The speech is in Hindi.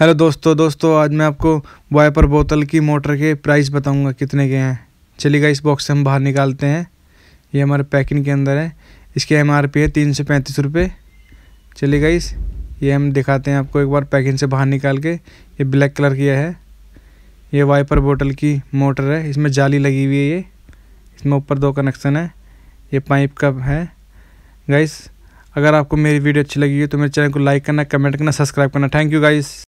हेलो दोस्तों दोस्तों आज मैं आपको वाइपर बोतल की मोटर के प्राइस बताऊंगा कितने के हैं चलिएगा इस बॉक्स से हम बाहर निकालते हैं ये हमारे पैकिंग के अंदर है इसकी एम आर पी है तीन सौ पैंतीस रुपये चलिए इस ये हम दिखाते हैं आपको एक बार पैकिंग से बाहर निकाल के ये ब्लैक कलर की है ये वाइपर बोतल की मोटर है इसमें जाली लगी हुई है ये इसमें ऊपर दो कनेक्शन है ये पाइप का है गाइस अगर आपको मेरी वीडियो अच्छी लगी है तो मेरे चैनल को लाइक करना कमेंट करना सब्सक्राइब करना थैंक यू गाइस